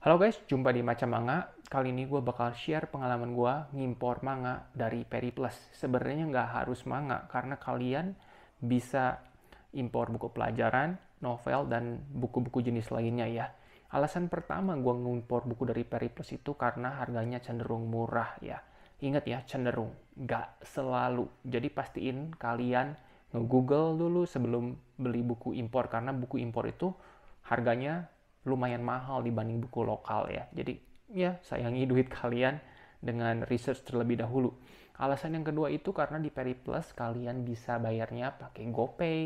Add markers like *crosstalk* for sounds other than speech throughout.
Halo guys, jumpa di Macam Manga. Kali ini gue bakal share pengalaman gue ngimpor manga dari Periplus. Sebenarnya nggak harus manga, karena kalian bisa impor buku pelajaran, novel, dan buku-buku jenis lainnya ya. Alasan pertama gue ngimpor buku dari Periplus itu karena harganya cenderung murah ya. Ingat ya, cenderung. Nggak selalu. Jadi pastiin kalian nge-google dulu sebelum beli buku impor, karena buku impor itu harganya lumayan mahal dibanding buku lokal ya. Jadi ya sayangi duit kalian dengan research terlebih dahulu. Alasan yang kedua itu karena di Periplus kalian bisa bayarnya pakai GoPay,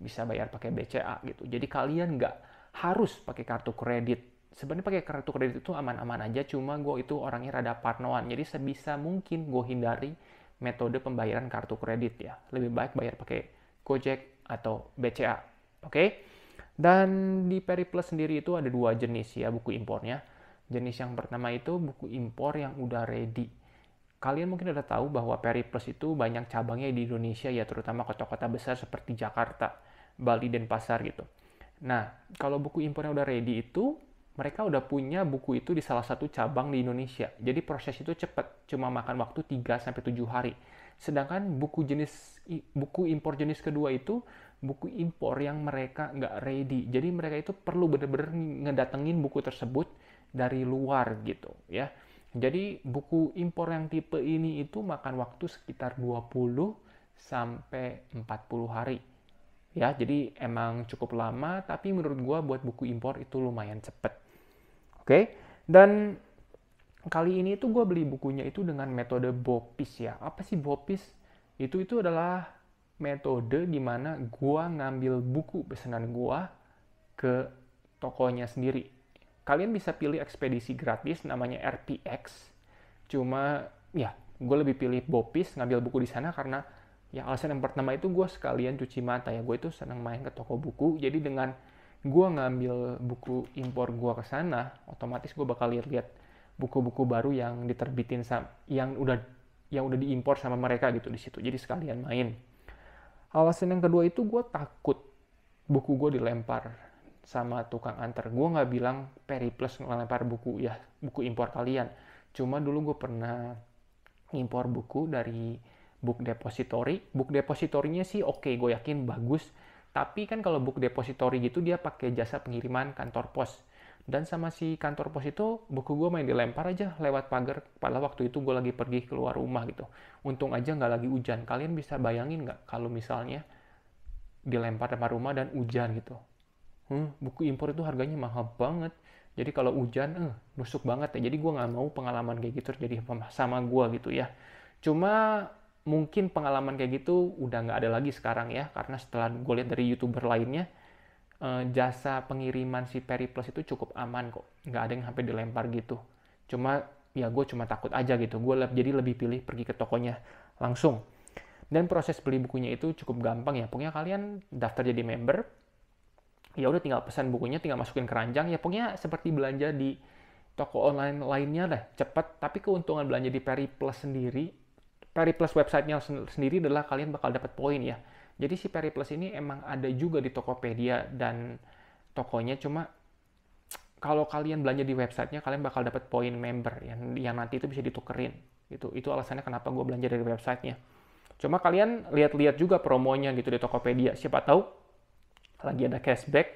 bisa bayar pakai BCA gitu. Jadi kalian nggak harus pakai kartu kredit. Sebenarnya pakai kartu kredit itu aman-aman aja, cuma gue itu orangnya rada parnoan. Jadi sebisa mungkin gue hindari metode pembayaran kartu kredit ya. Lebih baik bayar pakai Gojek atau BCA. Oke? Okay? Dan di Periplus sendiri itu ada dua jenis ya buku impornya. Jenis yang pertama itu buku impor yang udah ready. Kalian mungkin udah tahu bahwa Periplus itu banyak cabangnya di Indonesia ya, terutama kota-kota besar seperti Jakarta, Bali, dan Pasar gitu. Nah, kalau buku impornya udah ready itu, mereka udah punya buku itu di salah satu cabang di Indonesia. Jadi proses itu cepat, cuma makan waktu 3-7 hari. Sedangkan buku jenis buku impor jenis kedua itu buku impor yang mereka nggak ready. Jadi mereka itu perlu benar-benar ngedatengin buku tersebut dari luar gitu ya. Jadi buku impor yang tipe ini itu makan waktu sekitar 20 sampai 40 hari. Ya, jadi emang cukup lama tapi menurut gua buat buku impor itu lumayan cepet. Oke. Okay? Dan kali ini itu gue beli bukunya itu dengan metode Bopis ya. Apa sih Bopis? Itu itu adalah metode dimana gue ngambil buku pesanan gue ke tokonya sendiri. Kalian bisa pilih ekspedisi gratis namanya RPX. Cuma ya gue lebih pilih Bopis ngambil buku di sana karena ya alasan yang pertama itu gue sekalian cuci mata ya. Gue itu seneng main ke toko buku. Jadi dengan gue ngambil buku impor gue ke sana, otomatis gue bakal lihat-lihat buku-buku baru yang diterbitin yang udah yang udah diimpor sama mereka gitu di situ. Jadi sekalian main. Alasan yang kedua itu gue takut buku gue dilempar sama tukang antar. Gue nggak bilang Periplus ngelempar buku ya buku impor kalian. Cuma dulu gue pernah impor buku dari book depository. Book depositorinya sih oke, okay, gue yakin bagus. Tapi kan kalau book depository gitu dia pakai jasa pengiriman kantor pos. Dan sama si kantor pos itu, buku gue main dilempar aja lewat pagar. Pada waktu itu gue lagi pergi keluar rumah gitu. Untung aja nggak lagi hujan. Kalian bisa bayangin nggak kalau misalnya dilempar lempar rumah dan hujan gitu. Hmm, buku impor itu harganya mahal banget. Jadi kalau hujan, eh, nusuk banget ya. Jadi gue nggak mau pengalaman kayak gitu terjadi sama gue gitu ya. Cuma mungkin pengalaman kayak gitu udah nggak ada lagi sekarang ya. Karena setelah gue lihat dari youtuber lainnya, uh, jasa pengiriman si Peri Plus itu cukup aman kok nggak ada yang sampai dilempar gitu cuma ya gue cuma takut aja gitu gue le jadi lebih pilih pergi ke tokonya langsung dan proses beli bukunya itu cukup gampang ya pokoknya kalian daftar jadi member ya udah tinggal pesan bukunya tinggal masukin keranjang ya pokoknya seperti belanja di toko online lainnya lah cepat tapi keuntungan belanja di Peri Plus sendiri Peri Plus websitenya sendiri adalah kalian bakal dapat poin ya jadi si Peri Plus ini emang ada juga di Tokopedia dan tokonya cuma kalau kalian belanja di websitenya kalian bakal dapat poin member yang yang nanti itu bisa ditukerin gitu itu alasannya kenapa gue belanja dari websitenya cuma kalian lihat-lihat juga promonya gitu di Tokopedia siapa tahu lagi ada cashback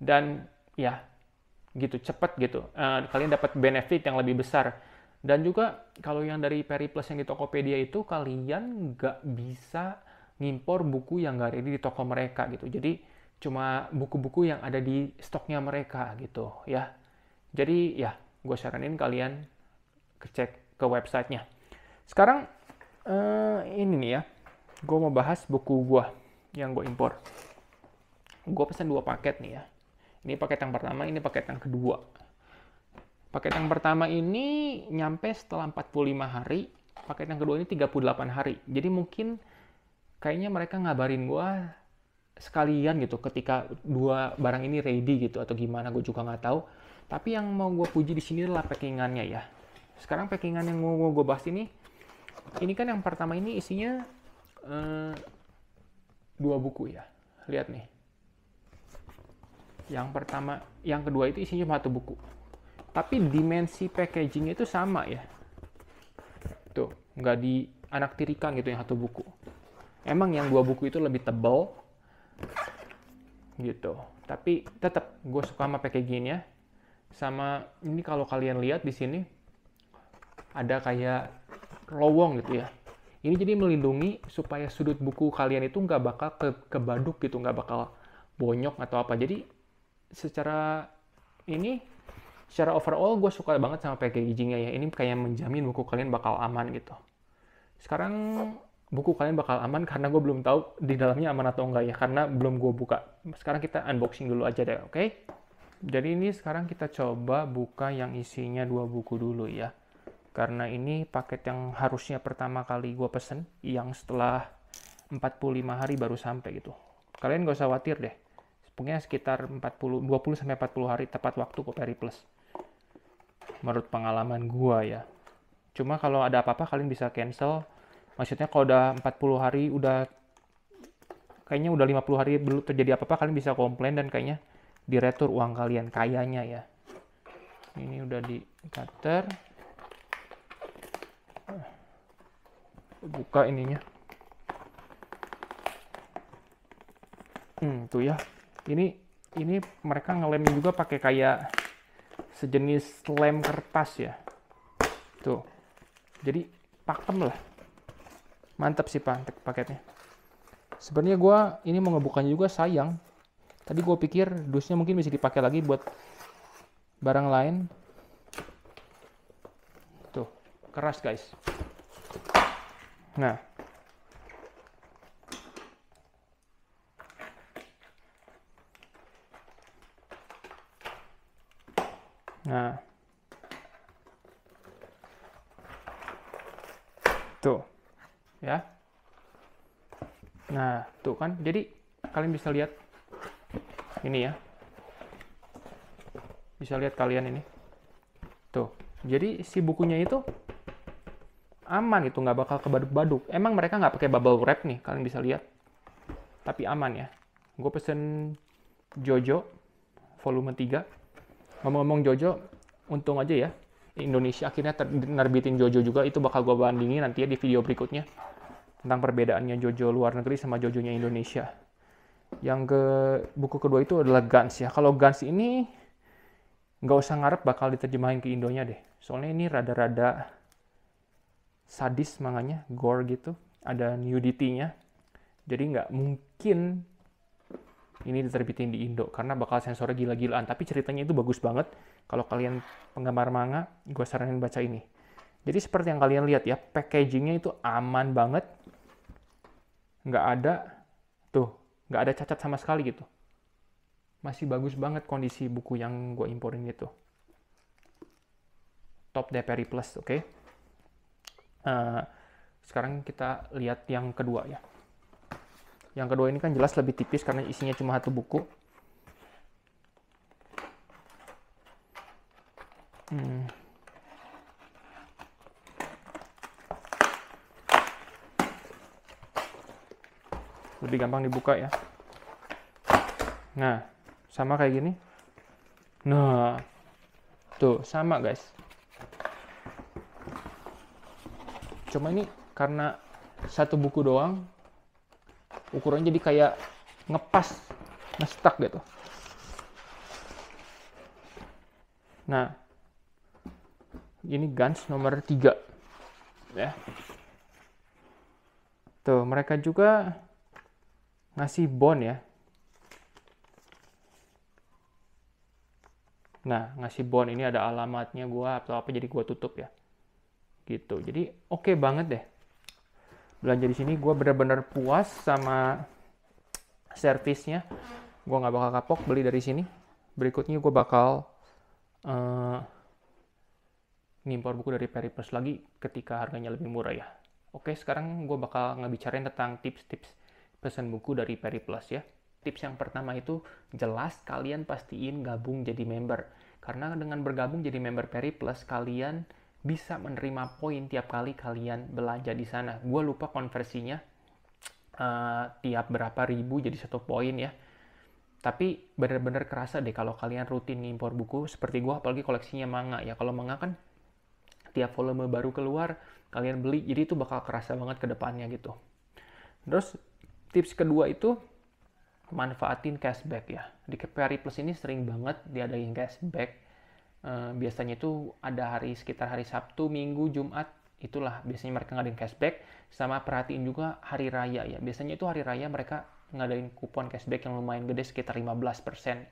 dan ya gitu cepet gitu uh, kalian dapat benefit yang lebih besar dan juga kalau yang dari Peri Plus yang di Tokopedia itu kalian nggak bisa ngimpor buku yang nggak ready di toko mereka gitu. Jadi cuma buku-buku yang ada di stoknya mereka gitu ya. Jadi ya gue saranin kalian cek ke websitenya. Sekarang uh, ini nih ya, gue mau bahas buku gue yang gue impor. Gue pesan dua paket nih ya. Ini paket yang pertama, ini paket yang kedua. Paket yang pertama ini nyampe setelah 45 hari, paket yang kedua ini 38 hari. Jadi mungkin kayaknya mereka ngabarin gue sekalian gitu ketika dua barang ini ready gitu atau gimana gue juga nggak tahu tapi yang mau gue puji di sini adalah packingannya ya sekarang packingan yang mau gue bahas ini ini kan yang pertama ini isinya eh, dua buku ya lihat nih yang pertama yang kedua itu isinya cuma satu buku tapi dimensi packagingnya itu sama ya tuh nggak di anak tirikan gitu yang satu buku emang yang dua buku itu lebih tebal gitu tapi tetap gue suka sama packagingnya sama ini kalau kalian lihat di sini ada kayak lowong gitu ya ini jadi melindungi supaya sudut buku kalian itu nggak bakal ke kebaduk gitu nggak bakal bonyok atau apa jadi secara ini secara overall gue suka banget sama packagingnya ya ini kayak menjamin buku kalian bakal aman gitu sekarang buku kalian bakal aman karena gue belum tahu di dalamnya aman atau enggak ya karena belum gue buka sekarang kita unboxing dulu aja deh oke okay? jadi ini sekarang kita coba buka yang isinya dua buku dulu ya karena ini paket yang harusnya pertama kali gue pesen yang setelah 45 hari baru sampai gitu kalian gak usah khawatir deh pokoknya sekitar 40 20 sampai 40 hari tepat waktu kok Periplus menurut pengalaman gue ya cuma kalau ada apa-apa kalian bisa cancel maksudnya kalau udah 40 hari udah kayaknya udah 50 hari belum terjadi apa-apa kalian bisa komplain dan kayaknya diretur uang kalian kayaknya ya ini udah di cutter buka ininya hmm tuh ya ini ini mereka ngelem juga pakai kayak sejenis lem kertas ya tuh jadi pakem lah mantap sih pak paketnya sebenarnya gue ini mau ngebukanya juga sayang tadi gue pikir dusnya mungkin bisa dipakai lagi buat barang lain tuh keras guys nah Nah. Tuh ya. Nah, tuh kan. Jadi kalian bisa lihat ini ya. Bisa lihat kalian ini. Tuh. Jadi si bukunya itu aman gitu, nggak bakal kebaduk-baduk. Emang mereka nggak pakai bubble wrap nih, kalian bisa lihat. Tapi aman ya. Gue pesen Jojo volume 3. Ngomong-ngomong Jojo, untung aja ya. Indonesia akhirnya terbitin Jojo juga, itu bakal gue bandingin nanti ya di video berikutnya tentang perbedaannya Jojo luar negeri sama Jojonya Indonesia. Yang ke buku kedua itu adalah Gans ya. Kalau Gans ini nggak usah ngarep bakal diterjemahin ke Indonya deh. Soalnya ini rada-rada sadis manganya, gore gitu. Ada nudity-nya. Jadi nggak mungkin ini diterbitin di Indo karena bakal sensornya gila-gilaan. Tapi ceritanya itu bagus banget. Kalau kalian penggemar manga, gue saranin baca ini. Jadi seperti yang kalian lihat ya, packagingnya itu aman banget. Nggak ada, tuh, nggak ada cacat sama sekali gitu. Masih bagus banget kondisi buku yang gue imporin itu. Top DPRI Plus, oke. Okay? Uh, eh, sekarang kita lihat yang kedua ya. Yang kedua ini kan jelas lebih tipis karena isinya cuma satu buku. lebih gampang dibuka ya nah sama kayak gini nah tuh sama guys cuma ini karena satu buku doang ukurannya jadi kayak ngepas ngestak gitu nah ini guns nomor tiga ya tuh mereka juga ngasih bond ya. Nah, ngasih bond ini ada alamatnya gua atau apa jadi gua tutup ya. Gitu. Jadi oke okay banget deh. Belanja di sini gua bener-bener puas sama servisnya. Gue nggak bakal kapok beli dari sini. Berikutnya gua bakal uh, ngimpor buku dari Periplus lagi ketika harganya lebih murah ya. Oke, sekarang gue bakal ngebicarain tentang tips-tips pesan buku dari Peri Plus ya. Tips yang pertama itu jelas kalian pastiin gabung jadi member. Karena dengan bergabung jadi member Peri Plus, kalian bisa menerima poin tiap kali kalian belanja di sana. Gue lupa konversinya uh, tiap berapa ribu jadi satu poin ya. Tapi bener-bener kerasa deh kalau kalian rutin impor buku seperti gue apalagi koleksinya manga ya. Kalau manga kan tiap volume baru keluar kalian beli jadi itu bakal kerasa banget ke depannya gitu. Terus Tips kedua itu manfaatin cashback ya. Di Kepri Plus ini sering banget diadain cashback. Eh, biasanya itu ada hari sekitar hari Sabtu, Minggu, Jumat itulah biasanya mereka ngadain cashback sama perhatiin juga hari raya ya. Biasanya itu hari raya mereka ngadain kupon cashback yang lumayan gede sekitar 15%.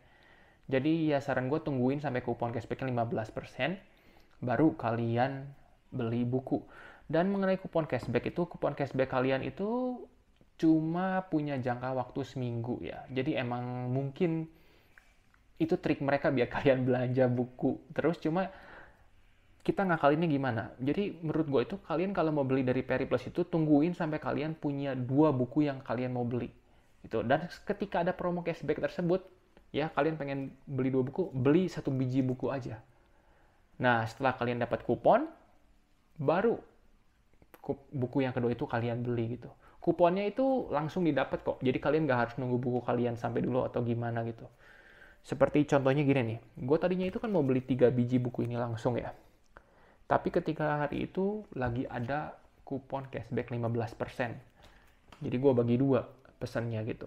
Jadi ya saran gue tungguin sampai kupon cashback cashbacknya 15% baru kalian beli buku. Dan mengenai kupon cashback itu, kupon cashback kalian itu cuma punya jangka waktu seminggu ya. Jadi emang mungkin itu trik mereka biar *laughs* kalian belanja buku terus cuma kita ngakalinnya gimana. Jadi menurut gue itu kalian kalau mau beli dari Peri Plus itu tungguin sampai kalian punya dua buku yang kalian mau beli. Gitu. Dan ketika ada promo cashback tersebut, ya kalian pengen beli dua buku, beli satu biji buku aja. Nah, setelah kalian dapat kupon, baru buku yang kedua itu kalian beli gitu kuponnya itu langsung didapat kok. Jadi kalian nggak harus nunggu buku kalian sampai dulu atau gimana gitu. Seperti contohnya gini nih, gue tadinya itu kan mau beli tiga biji buku ini langsung ya. Tapi ketika hari itu lagi ada kupon cashback 15%. Jadi gue bagi dua pesannya gitu.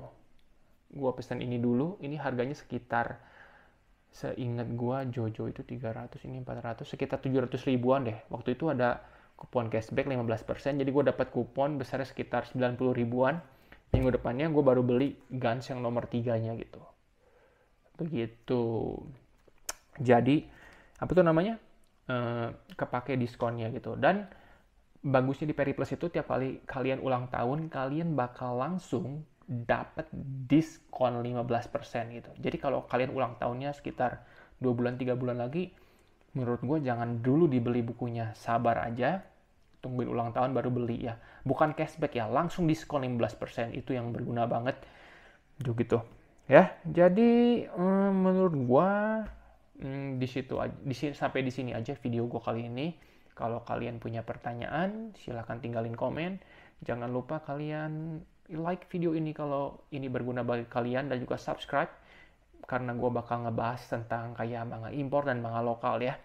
Gue pesan ini dulu, ini harganya sekitar seingat gue Jojo itu 300, ini 400, sekitar 700 ribuan deh. Waktu itu ada kupon cashback 15%. Jadi gue dapat kupon besarnya sekitar 90 ribuan. Minggu depannya gue baru beli Guns yang nomor tiganya gitu. Begitu. Jadi, apa tuh namanya? E, kepake diskonnya gitu. Dan bagusnya di Periplus itu tiap kali kalian ulang tahun, kalian bakal langsung dapat diskon 15% gitu. Jadi kalau kalian ulang tahunnya sekitar 2 bulan, 3 bulan lagi, menurut gue jangan dulu dibeli bukunya, sabar aja, tungguin ulang tahun baru beli ya. Bukan cashback ya, langsung diskon 15%, itu yang berguna banget. juga gitu. Ya, jadi hmm, menurut gue hmm, di situ di sini sampai di sini aja video gue kali ini. Kalau kalian punya pertanyaan, silahkan tinggalin komen. Jangan lupa kalian like video ini kalau ini berguna bagi kalian dan juga subscribe karena gue bakal ngebahas tentang kayak manga impor dan manga lokal ya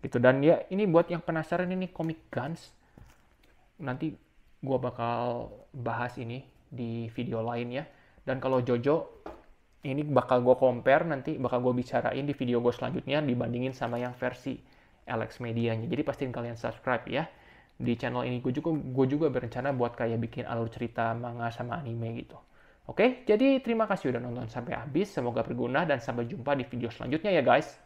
gitu dan ya ini buat yang penasaran ini komik Guns nanti gue bakal bahas ini di video lain ya dan kalau Jojo ini bakal gue compare nanti bakal gue bicarain di video gue selanjutnya dibandingin sama yang versi Alex Medianya jadi pastiin kalian subscribe ya di channel ini gue juga gue juga berencana buat kayak bikin alur cerita manga sama anime gitu Oke, jadi terima kasih sudah nonton sampai habis. Semoga berguna dan sampai jumpa di video selanjutnya ya guys.